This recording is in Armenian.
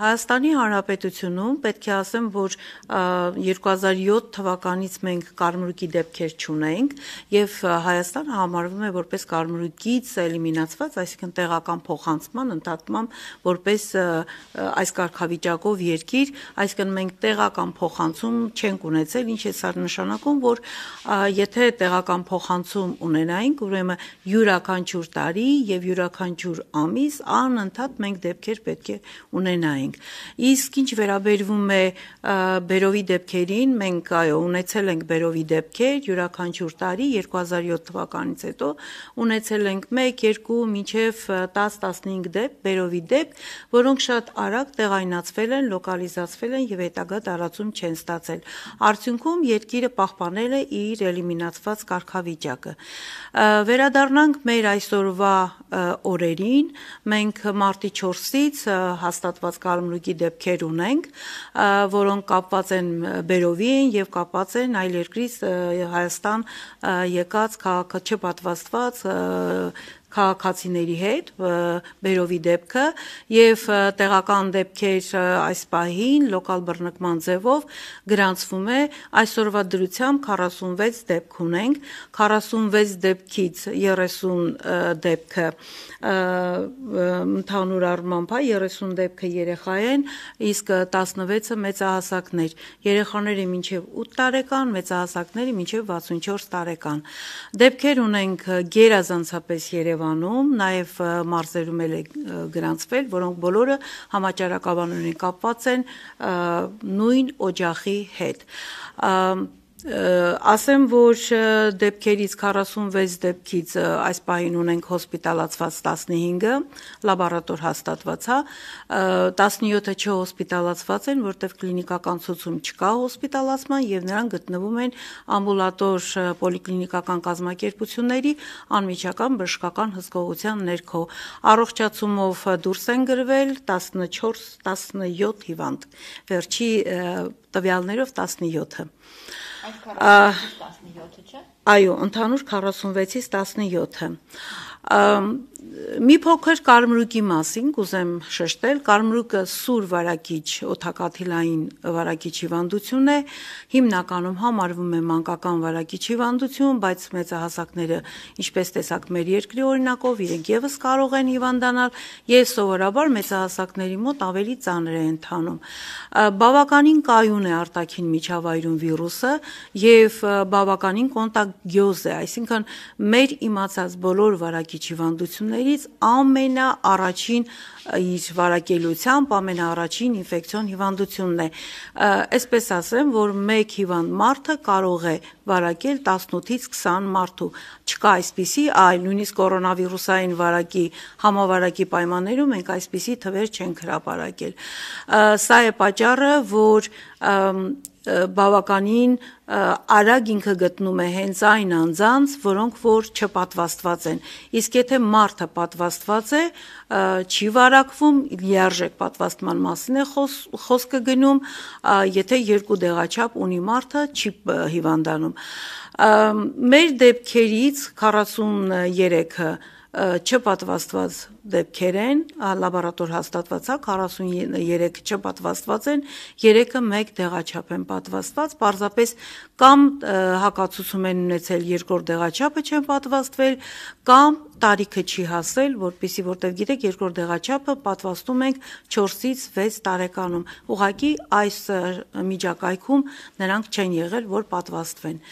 Հայաստանի Հանրապետությունում պետք է ասեմ, որ 2007 թվականից մենք կարմրուկի դեպքեր չունենք եւ Հայաստանը համարվում է որպես կարմրուկից էլիմինացված, այսինքն տեղական փոխանցման ընդհատմամբ որպես այս կարգավիճակով երկիր, այսինքն մենք տեղական փոխանցում չենք ունեցել, ինչ է սա նշանակում, որ եթե տեղական փոխանցում ունենայինք, ուրեմն յուրաքանչյուր տարի եւ յուրաքանչյուր ամիս անընդհատ մենք դեպքեր պետք է ունենայինք ունենք։ Իսկ ինչ վերաբերվում է բերովի դեպքերին, մենք այո, ունեցել ենք բերովի դեպքեր յուրաքանչյուր տարի 2007 թվականից հետո ունեցել ենք 1, 2, մինչև 10-15 դեպք, բերովի դեպք, որոնք շատ արագ տեղայնացվել են, լոկալիզացվել են եւ հետագա տարածում չեն ստացել։ Արդյունքում երկիրը պահպանել է իր էլիմինացված կարգավիճակը։ Վերադառնանք մեր այսօրվա օրերին, մենք մարտի 4-ից հաստատված կար արմլուկի դեպքեր ունենք, որոնք կապված են բերովի են եւ կապված են այլ երկրից Հայաստան եկած քաղաքա չպատվաստված քաղաքացիների հետ Բերովի դեպքը եւ տեղական դեպքեր այս պահին լոկալ բռնկման ձևով գրանցվում է այսօրվա դրությամբ 46 դեպք ունենք 46 դեպքից 30 դեպքը ընդհանուր առմամբ 30 հա, դեպքը երեխա են իսկ 16-ը մեծահասակներ երեխաները մինչեւ 8 տարեկան մեծահասակները մինչեւ 64 տարեկան դեպքեր ունենք գերազանցապես Երևան Երևանում, նաև մարզերում էլ է գրանցվել, որոնք բոլորը համաճարակաբանորեն կապված են նույն օջախի հետ։ Ա, ասեմ, որ դեպքերից 46 դեպքից այս պահին ունենք հոսպիտալացված 15-ը, լաբորատոր հաստատված հա, 17-ը չհոսպիտալացված են, որտեղ կլինիկական ցուցում չկա հոսպիտալացման եւ նրանք գտնվում են ամբուլատոր պոլիկլինիկական կազմակերպությունների անմիջական բժշկական հսկողության ներքո։ Առողջացումով դուրս են գրվել 14 17 հիվանդ։ Վերջի տվյալներով 17-ը։ А Այո, ընդհանուր 46-ից 17-ը։ Մի փոքր կարմրուկի մասին կուզեմ շեշտել։ Կարմրուկը սուր վարակիչ, օթակաթիլային վարակիչ հիվանդություն է։ Հիմնականում համարվում է մանկական վարակիչ հիվանդություն, բայց մեծահասակները, ինչպես տեսակ մեր երկրի օրինակով, իրենք եւս կարող են հիվանդանալ եւ սովորաբար մեծահասակների մոտ ավելի ծանր է ընթանում։ Բավականին կայուն է արտաքին միջավայրում վիրուսը եւ բավականին կոնտակտ գյոզ է, այսինքն մեր իմացած բոլոր վարակիչ հիվանդություններից ամենաառաջին իր վարակելությամբ ամենաառաջին ինֆեկցիոն հիվանդությունն է։ Այսպես ասեմ, որ մեկ հիվանդ մարդը կարող է վարակել 18-ից 20 մարդու։ Չկա այսպիսի, այլ նույնիսկ կորոնավիրուսային վարակի համավարակի պայմաններում մենք այսպիսի թվեր չենք հրապարակել։ Սա է պատճառը, որ բավականին արագ ինքը գտնում է հենց այն անձանց, որոնք որ չպատվաստված են։ Իսկ եթե մարդը պատվաստված է, չի վարակվում, լիարժեք պատվաստման մասին է խոս, խոսքը գնում, եթե երկու դեղաչափ ունի մարդը, չի հիվանդանում։ Մեր դեպքերից 43-ը չպատվաստված դեպքեր են, լաբորատոր հաստատվածա 43 չպատվաստված են, 3-ը 1 դեղաչափ են պատվաստված, պարզապես կամ հակացուցում են ունեցել երկրորդ դեղաչափը չեն պատվաստվել, կամ տարիքը չի հասել, որpիսի որտեվ գիտեք երկրորդ դեղաչափը պատվաստում ենք 4-ից 6 տարեկանում։ Ուղղակի այս միջակայքում նրանք չեն եղել, որ պատվաստվեն։